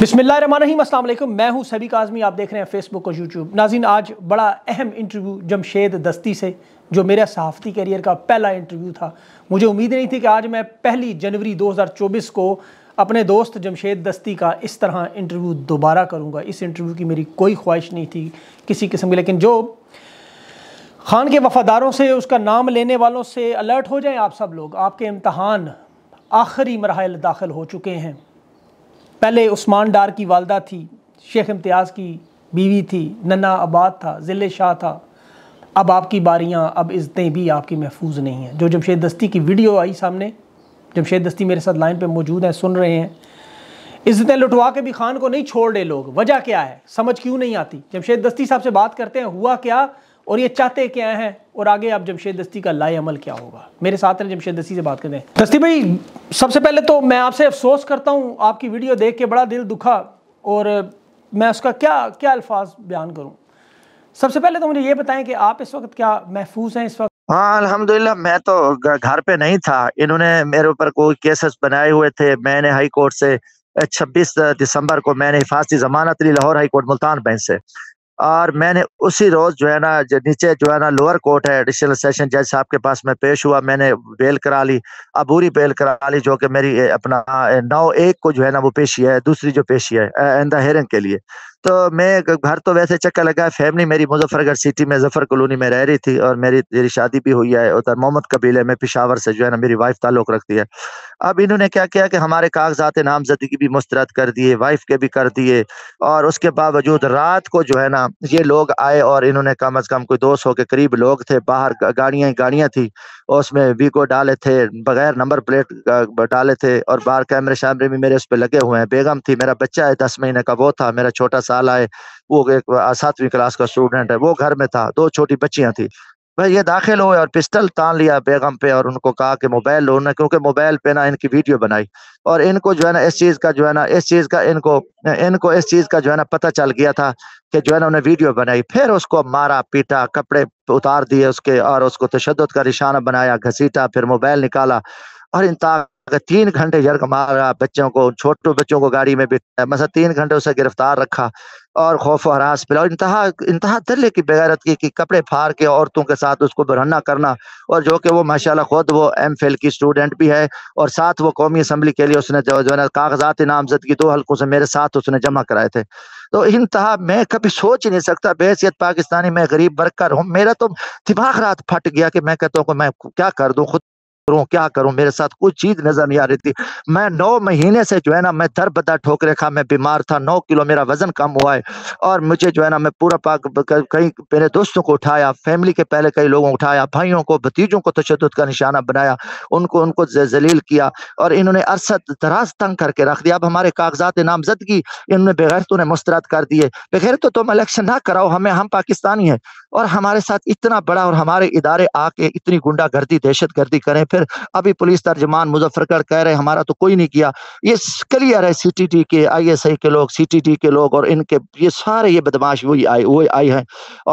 बिसमीम अल्लाम मैं हूं सभी काजमी आप देख रहे हैं फेसबुक और यूट्यूब नाजिन आज बड़ा अहम इंटरव्यू जमशेद दस्ती से जो मेरा सहाफ़ती करियर का पहला इंटरव्यू था मुझे उम्मीद नहीं थी कि आज मैं पहली जनवरी 2024 को अपने दोस्त जमशेद दस्ती का इस तरह इंटरव्यू दोबारा करूँगा इस इंटरव्यू की मेरी कोई ख्वाहिश नहीं थी किसी किस्म की लेकिन जो खान के वफ़ादारों से उसका नाम लेने वालों से अलर्ट हो जाएँ आप सब लोग आपके इम्तहान आखिरी मरहल दाखिल हो चुके हैं पहले उस्मान डार की वालदा थी शेख इम्तियाज़ की बीवी थी नन्ना आबाद था ज़िले शाह था अब आपकी बारियाँ अब इज़्ज़तें भी आपकी महफूज नहीं हैं जो जमशेद दस्ती की वीडियो आई सामने जमशेद दस्ती मेरे साथ लाइन पे मौजूद हैं सुन रहे हैं इज़्ज़तें लुटवा के भी खान को नहीं छोड़ रहे लोग वजह क्या है समझ क्यों नहीं आती जमशेद दस्ती साहब से बात करते हैं हुआ क्या और ये चाहते क्या हैं और आगे आप जमशेद दस्ती का लाए अमल क्या होगा मेरे साथ रहे जमशेद दस्ती से बात करें दस्ती भाई सबसे पहले तो मैं आपसे अफसोस करता हूँ आपकी वीडियो देख के बड़ा दिल दुखा और मैं उसका क्या क्या अल्फाज बयान करूँ सबसे पहले तो मुझे ये बताएं कि आप इस वक्त क्या महफूज हैं इस वक्त हाँ अलहमदिल्ला मैं तो घर पे नहीं था इन्होंने मेरे ऊपर कोई केसेस बनाए हुए थे मैंने हाई कोर्ट से 26 दिसंबर को मैंने हिफाजती जमानत ली Lahore high court Multan bench से और मैंने उसी रोज जो है ना नीचे जो है ना लोअर कोर्ट है एडिशनल सेशन जज साहब के पास मैं पेश हुआ मैंने बेल करा ली अबूरी बेल करा ली जो कि मेरी अपना नौ एक को जो है ना वो पेशी है दूसरी जो पेशी है एंदा हेरिंग के लिए तो मैं घर तो वैसे चक्कर लगा फैमिली मेरी मुजफ्फरगढ़ सिटी में जफर कॉलोनी में रह रही थी और मेरी मेरी शादी भी हुई है उधर मोहम्मद कबीले में पिशावर से जो है ना मेरी वाइफ ताल्लुक रखती है अब इन्होंने क्या किया कि हमारे कागजात नामजदगी भी मुस्तरद कर दिए वाइफ के भी कर दिए और उसके बावजूद रात को जो है ना ये लोग आए और इन्होंने कम अज कम कोई दो सौ के करीब लोग थे बाहर गाड़ियाँ गाड़ियाँ थी और उसमें वी को डाले थे बगैर नंबर प्लेट डाले थे और बाहर कैमरे शैमरे भी मेरे उस पर लगे हुए हैं बेगम थी मेरा बच्चा है दस महीने का वो था मेरा छोटा साल है वो एक सातवीं क्लास का स्टूडेंट है वो घर में था दो छोटी बच्चियां थी भाई ये दाखिल हुए और पिस्टल तान लिया बेगम पे और उनको कहा कि मोबाइल लो ना क्योंकि मोबाइल पे ना इनकी वीडियो बनाई और इनको जो है ना इस चीज़ का जो है ना इस चीज़ का इनको इनको इस चीज़ का जो है ना पता चल गया था कि जो है ना उन्हें वीडियो बनाई फिर उसको मारा पीटा कपड़े उतार दिए उसके और उसको तशद का निशाना बनाया घसीटा फिर मोबाइल निकाला और इन अगर तीन घंटे जर्क मारा बच्चों को छोटे बच्चों को गाड़ी में मतलब तीन घंटे उसे गिरफ्तार रखा और खौफ हरास पिला इंतहा इंतहा दिल्ली की बेगैरत की कि कपड़े फाड़ के औरतों के साथ उसको बरहना करना और जो कि वो माशा खुद वो एम फिल की स्टूडेंट भी है और साथ वो कौमी असम्बली के लिए उसने जो है कागजात नामजदगी दो हल्कों से मेरे साथ उसने जमा कराए थे तो इंतहा मैं कभी सोच ही नहीं सकता बहसीत पाकिस्तानी मैं गरीब वर्कर हूँ मेरा तो दिमाग रात फट गया कि मैं कहता हूँ मैं क्या कर दूँ खुद करूं क्या करूं मेरे साथ कुछ चीज नजर नहीं आ रही थी मैं नौ महीने से जो है ना मैं दर बदर ठोकरे खा मैं बीमार था नौ किलो मेरा वजन कम हुआ है और मुझे जो है ना मैं पूरा पाक कई मेरे दोस्तों को उठाया फैमिली के पहले कई लोगों को उठाया भाइयों को भतीजों को तशद का निशाना बनाया उनको उनको जलील किया और इन्होंने अरसद दराज तंग करके रख दिया अब हमारे कागजात नामजदगी इन्होंने तो ने मुस्तरद कर दिए तो तुम इलेक्शन ना कराओ हमें हम पाकिस्तानी हैं और हमारे साथ इतना बड़ा और हमारे इदारे आके इतनी गुंडागर्दी दहशत गर्दी करें फिर फिर अभी पुलिस तर्जमान मुजफ्फरगढ़ कह रहे हमारा तो कोई नहीं किया ये क्लियर है सीटीटी के आई के लोग सीटीटी के लोग और इनके ये सारे ये बदमाश वही आए वही आए हैं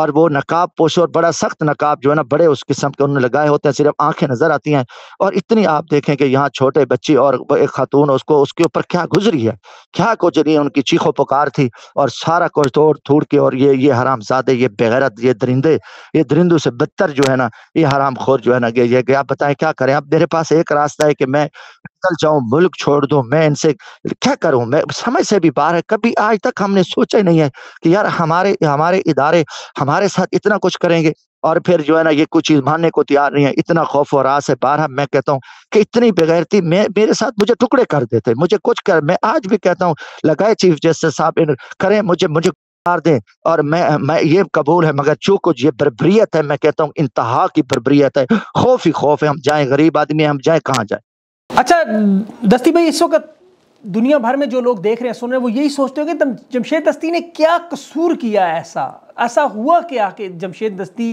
और वो नकाब पोश और बड़ा सख्त नकाब जो है ना बड़े उस किस्म के उन्होंने लगाए होते हैं सिर्फ आंखें नजर आती हैं और इतनी आप देखें कि यहाँ छोटे बच्चे और एक खातून उसको उसके ऊपर क्या गुजरी है क्या गुजरी है उनकी चीखो पुकार थी और सारा कुछ तोड़ थूड़ के और ये ये हराम हरामजादे ये बेगैरत ये दरिंदे ये दरिंदों से बदतर जो है ना ये हराम खोर जो है ना ये आप बताएं क्या करें हैं अब मेरे पास एक रास्ता है कि मैं निकल जाऊं मुल्क छोड़ दूं मैं इनसे क्या करूं मैं समय से भी बाहर है कभी आज तक हमने सोचा ही नहीं है कि यार हमारे हमारे इदारे हमारे साथ इतना कुछ करेंगे और फिर जो है ना ये कुछ चीज मानने को तैयार नहीं है इतना खौफ और रास है बारह मैं कहता हूँ कि इतनी बेगैरती मैं मेरे साथ मुझे टुकड़े कर देते मुझे कुछ कर मैं आज भी कहता हूँ लगाए चीफ जस्टिस साहब करें मुझे मुझे करार दें और मैं मैं ये कबूल है मगर चूँकि ये बरबरीत है मैं कहता हूँ इंतहा की बरबरीत है खौफ ही खौफ है हम जाए गरीब आदमी हम जाए कहाँ जाए अच्छा दस्ती भाई इस वक्त दुनिया भर में जो लोग देख रहे हैं सुन रहे हैं वो यही सोचते हो कि जमशेद दस्ती ने क्या कसूर किया ऐसा ऐसा हुआ क्या कि जमशेद दस्ती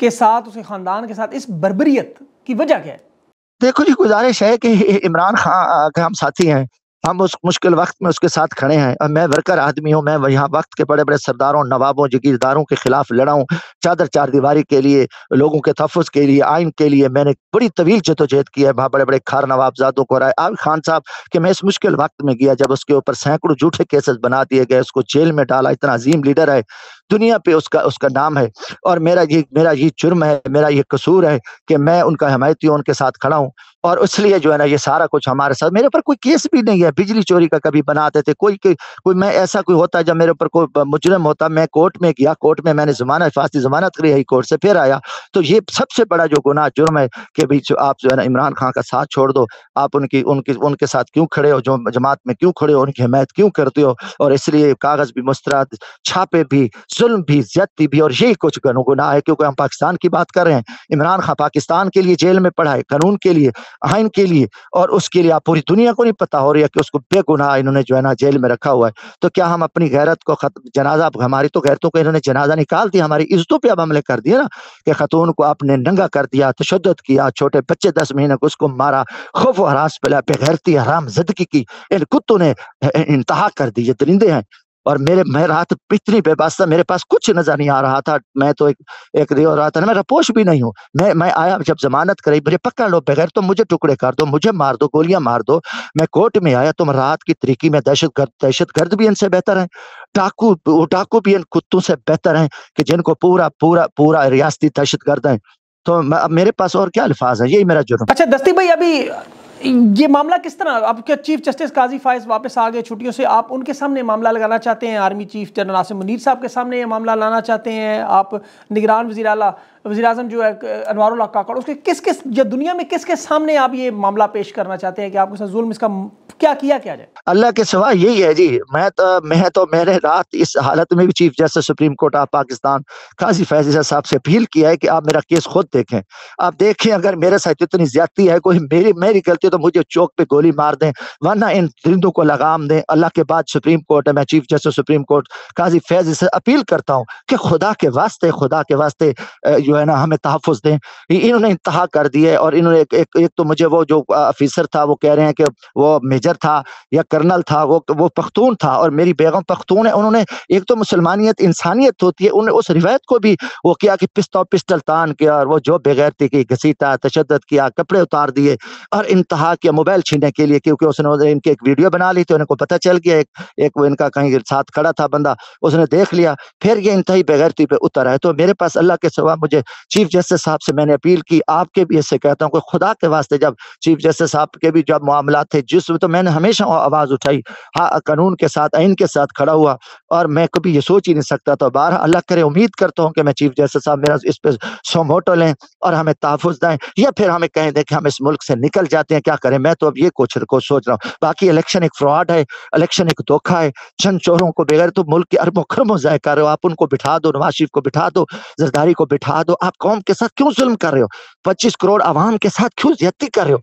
के साथ उसके ख़ानदान के साथ इस बरबरीत की वजह क्या है देखो जी गुजारिश है कि इमरान खान के हम साथी हैं हम उस मुश्किल वक्त में उसके साथ खड़े हैं और मैं वर्कर आदमी हूँ मैं यहाँ वक्त के बड़े बड़े सरदारों नवाबों जगीरदारों के खिलाफ लड़ाऊँ चादर चार दीवारी के लिए लोगों के तहफ़ के लिए आइन के लिए मैंने बड़ी तवील जदोजहद की है वहाँ बड़े बड़े खार नवाबजादों को राय आब खान साहब कि मैं इस मुश्किल वक्त में गया जब उसके ऊपर सैकड़ों झूठे केसेस बना दिए गए उसको जेल में डाला इतना अजीम लीडर है दुनिया पे उसका उसका नाम है और मेरा ये मेरा ये जुर्म है मेरा ये कसूर है कि मैं उनका हमायती हूँ उनके साथ खड़ा हूँ और इसलिए जो है ना ये सारा कुछ हमारे साथ मेरे ऊपर कोई केस भी नहीं है बिजली चोरी का कभी बनाते थे कोई कोई मैं ऐसा कोई होता जब मेरे ऊपर कोई मुजरम होता मैं कोर्ट में गया कोर्ट में मैंने जमानत हिफाजती जमानत करी हाई कोर्ट से फिर आया तो ये सबसे बड़ा जो गुनाह जुर्म है कि भाई आप जो है ना इमरान खान का साथ छोड़ दो आप उनकी उनकी उनके साथ क्यों खड़े हो जो जमात में क्यों खड़े हो उनकी हमायत क्यों करते हो और इसलिए कागज भी मुस्तरद छापे भी जुल्म भी ज्यादती भी और यही कुछ गुना है क्योंकि हम पाकिस्तान की बात कर रहे हैं इमरान खान पाकिस्तान के लिए जेल में पढ़ाए कानून के लिए आइन के लिए और उसके लिए आप पूरी दुनिया को नहीं पता हो रही है कि उसको बेगुनाह इन्होंने जो है ना जेल में रखा हुआ है तो क्या हम अपनी गैरत को खत, जनाजा हमारी तो गैरतों को इन्होंने जनाजा निकाल दिया हमारी इज्जतों पर अब हमले कर दिए ना कि खतून को आपने नंगा कर दिया तशद किया छोटे बच्चे दस महीने को उसको मारा खुफ हरास पिला बेगैरती हराम जिदगी की इन कुत्तों ने इंतहा कर दी ये दरिंदे हैं और मेरे मैं रात इतनी इतनी बेबास्ता मेरे पास कुछ नजर नहीं आ रहा था मैं तो एक एक रे रहा था ना मैं रपोश भी नहीं हूँ मैं मैं आया जब जमानत करी मुझे पकड़ लो बगैर तो मुझे टुकड़े कर दो मुझे मार दो गोलियां मार दो मैं कोर्ट में आया तुम रात की तरीकी में दहशत गर्द दहशत गर्द भी इनसे बेहतर है डाकू डाकू भी इन कुत्तों से बेहतर है कि जिनको पूरा पूरा पूरा रियासती दहशत गर्द है तो मेरे पास और क्या अल्फाज है यही मेरा जुर्म अच्छा दस्ती भाई अभी ये मामला किस तरह अब क्या चीफ जस्टिस काजी फायज वापस आ गए छुट्टियों से आप उनके सामने मामला लगाना चाहते हैं army chief general Asim Munir साहब के सामने ये मामला लाना चाहते हैं आप निगरान वजी अला वजी अजम जो है अनवर काकड़ उसके किस किस या दुनिया में किसके सामने आप ये मामला पेश करना चाहते हैं कि आपके साथ जुल्म इसका क्या किया क्या जाए अल्लाह के सिवा यही है जी मैं तो मैं तो मेरे रात इस हालत में भी chief justice supreme court of Pakistan Qazi Faisal साहब से अपील किया है कि आप मेरा केस खुद देखें आप देखें अगर मेरे साथ इतनी ज्यादा है कोई मेरी मेरी गलती है तो मुझे चौक पे गोली मार दें वरना इन दरिंदों को लगाम दें अल्लाह के बाद सुप्रीम कोर्ट है मैं chief justice supreme court Qazi Faisal से अपील करता हूँ कि खुदा के वास्ते खुदा के वास्ते जो है ना हमें तहफ़ दें इन्होंने इंतहा कर दिए और इन्होंने एक, एक, एक तो मुझे वो जो ऑफिसर था वो कह रहे हैं कि वो मेजर था या कर्नल था वो वो पख्तून था और मेरी बेगम पख्तून है उन्होंने एक तो मुसलमानियत इंसानियत होती है उन्होंने उस रिवायत को भी वो किया कि पिस्तौ पिस्टल तान किया और वो जो बेगैरती की घसीटा तशद किया कपड़े उतार दिए और इंतहा किया मोबाइल छीनने के लिए क्योंकि उसने इनकी एक वीडियो बना ली थी उनको पता चल गया एक एक वो इनका कहीं साथ खड़ा था बंदा उसने देख लिया फिर ये इंतहा बेगैरती पर उतर है तो मेरे पास अल्लाह के सवा मुझे चीफ जस्टिस साहब से मैंने अपील की आपके भी ऐसे कहता हूँ कि खुदा के वास्ते जब चीफ जस्टिस साहब के भी जब मामला थे जिस तो मैंने हमेशा आवाज़ उठाई हाँ कानून के साथ आइन के साथ खड़ा हुआ और मैं कभी ये सोच ही नहीं सकता था बारह अल्लाह करे उम्मीद करता हूँ कि मैं चीफ जस्टिस साहब मेरा इस पर सोमोटो लें और हमें तहफ़ दें या फिर हमें कहें देखें हम इस मुल्क से निकल जाते हैं क्या करें मैं तो अब ये कुछ को सोच रहा हूँ बाकी इलेक्शन एक फ्रॉड है इलेक्शन एक धोखा है चंद चोरों को बगैर तो मुल्क के अरबों खरबों जाए कर रहे हो आप उनको बिठा दो नवाज शरीफ को बिठा दो जरदारी को बिठा दो दो तो आप कौम के साथ क्यों जुल्म कर रहे हो पच्चीस करोड़ अवाम के साथ क्यों ज्यादती कर रहे हो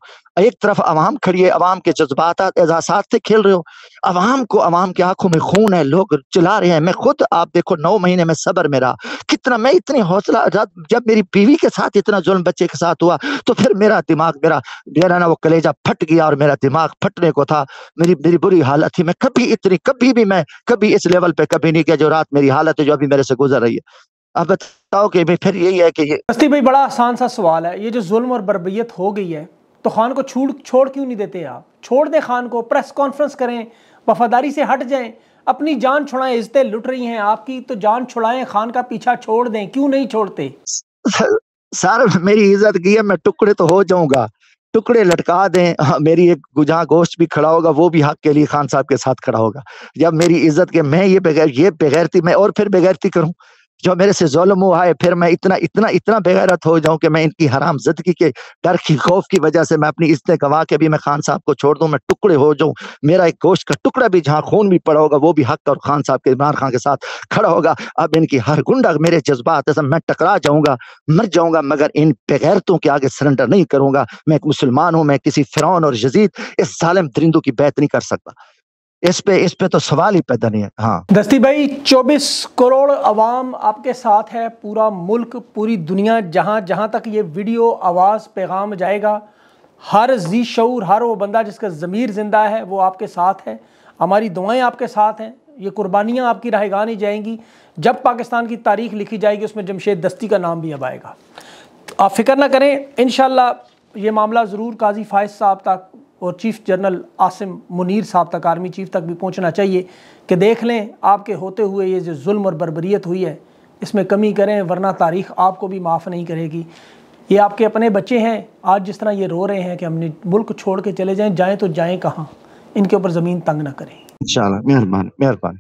एक तरफ अवाम खड़ी है अवाम के जज्बात एहसास से खेल रहे हो अवाम को अवाम की आंखों में खून है लोग चला रहे हैं मैं खुद आप देखो नौ महीने में सबर मेरा कितना मैं इतनी हौसला जब मेरी बीवी के साथ इतना जुल्म बच्चे के साथ हुआ तो फिर मेरा दिमाग मेरा मेरा ना वो कलेजा फट गया और मेरा दिमाग फटने को था मेरी मेरी बुरी हालत थी मैं कभी इतनी कभी भी मैं कभी इस लेवल पर कभी नहीं गया जो रात मेरी हालत है जो अभी मेरे से गुजर रही है अब बताओ कि भाई फिर यही है कि ये बस्ती भाई बड़ा आसान सा सवाल है ये जो जुल्म और बरबैत हो गई है तो खान को छोड़ छोड़ क्यों नहीं देते आप छोड़ दें खान को प्रेस कॉन्फ्रेंस करें वफादारी से हट जाएं अपनी जान छुड़ाएं इज्जतें लुट रही हैं आपकी तो जान छुड़ाएं खान का पीछा छोड़ दें क्यों नहीं छोड़ते सर मेरी इज्जत की है मैं टुकड़े तो हो जाऊंगा टुकड़े लटका दें हाँ, मेरी एक गुजा गोश्त भी खड़ा होगा वो भी हक के लिए खान साहब के साथ खड़ा होगा जब मेरी इज्जत के मैं ये बगैर ये बेगैरती मैं और फिर बेगैरती करूं जो मेरे से जुलम हुआ है फिर मैं इतना इतना इतना बेगैरत हो जाऊं कि मैं इनकी हराम जदगी के डर की खौफ की वजह से मैं अपनी इज्जत गवा के भी मैं खान साहब को छोड़ दूं मैं टुकड़े हो जाऊं मेरा एक गोश्त का टुकड़ा भी जहां खून भी पड़ा होगा वो भी हक और खान साहब के इमरान खान के साथ खड़ा होगा अब इनकी हर गुंडा मेरे जज्बात है मैं टकरा जाऊंगा मर जाऊंगा मगर इन बेगैरतों के आगे सरेंडर नहीं करूंगा मैं एक मुसलमान हूँ मैं किसी फिरौन और यजीद इस सालम दरिंदों की बैत नहीं कर सकता इस पे इस पे तो सवाल ही पैदा नहीं है हाँ दस्ती भाई 24 करोड़ अवाम आपके साथ है पूरा मुल्क पूरी दुनिया जहाँ जहाँ तक ये वीडियो आवाज़ पैगाम जाएगा हर जी शूर हर वो बंदा जिसका ज़मीर ज़िंदा है वो आपके साथ है हमारी दुआएं आपके साथ हैं ये कुर्बानियाँ आपकी रहेगा नहीं जाएंगी जब पाकिस्तान की तारीख लिखी जाएगी उसमें जमशेद दस्ती का नाम भी अब आएगा आप फिक्र ना करें इन ये मामला ज़रूर काजी फ़ायज साहब तक और चीफ जनरल आसिम मुनीर साहब तक आर्मी चीफ तक भी पहुंचना चाहिए कि देख लें आपके होते हुए ये जो जुल्म और बरबरीत हुई है इसमें कमी करें वरना तारीख आपको भी माफ़ नहीं करेगी ये आपके अपने बच्चे हैं आज जिस तरह ये रो रहे हैं कि हमने मुल्क छोड़ के चले जाएं जाएं तो जाएं कहाँ इनके ऊपर ज़मीन तंग ना करें मेहरबान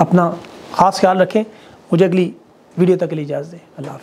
अपना ख़ास ख्याल रखें मुझे अगली वीडियो तक के लिए इजाज़ दें अल्लाह